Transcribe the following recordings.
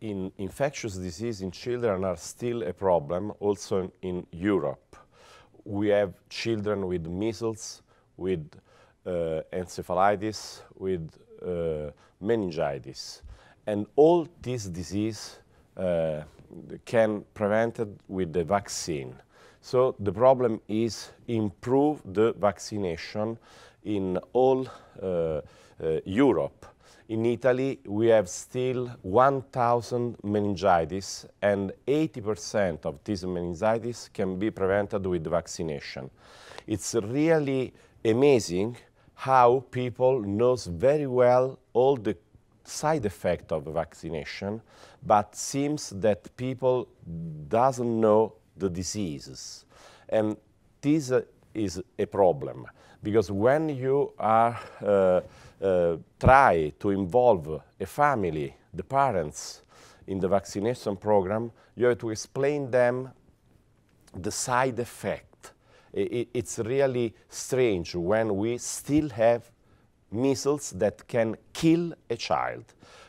in infectious disease in children are still a problem, also in Europe. We have children with measles, with uh, encephalitis, with uh, meningitis. And all these diseases uh, can be prevented with the vaccine. So the problem is improve the vaccination in all uh, uh, Europe. In Italy, we have still 1,000 meningitis, and 80% of these meningitis can be prevented with vaccination. It's really amazing how people knows very well all the side effect of vaccination, but seems that people doesn't know the diseases. And this uh, is a problem because when you are uh, uh, try to involve a family, the parents, in the vaccination program, you have to explain them the side effect. It, it's really strange when we still have measles that can kill a child.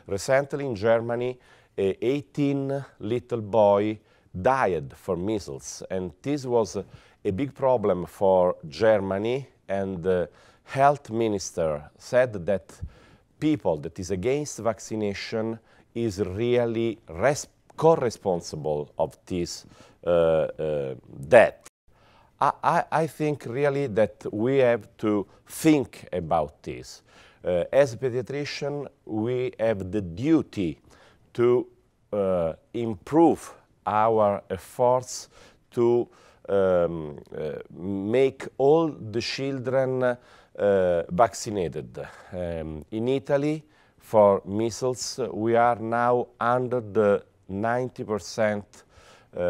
Recently in Germany, a 18 little boy died for measles. And this was a big problem for Germany and the uh, health minister said that people that is against vaccination is really co-responsible of this uh, uh, death. I, I, I, think really that we have to think about this. Uh, as pediatrician, we have the duty to uh, improve our efforts to um, uh, make all the children uh, vaccinated. Um, in Italy, for measles, we are now under the 90% uh, uh,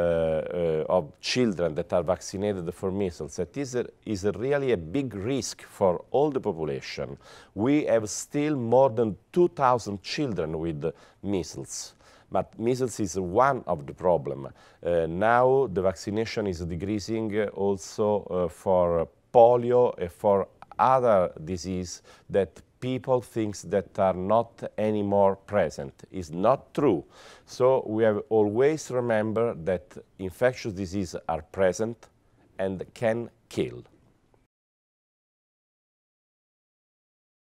of children that are vaccinated for measles. That is, a, is a really a big risk for all the population. We have still more than 2,000 children with measles. But measles is one of the problem. Uh, now the vaccination is decreasing also uh, for polio and for other disease that people thinks that are not anymore present. It's not true. So we have always remember that infectious diseases are present and can kill.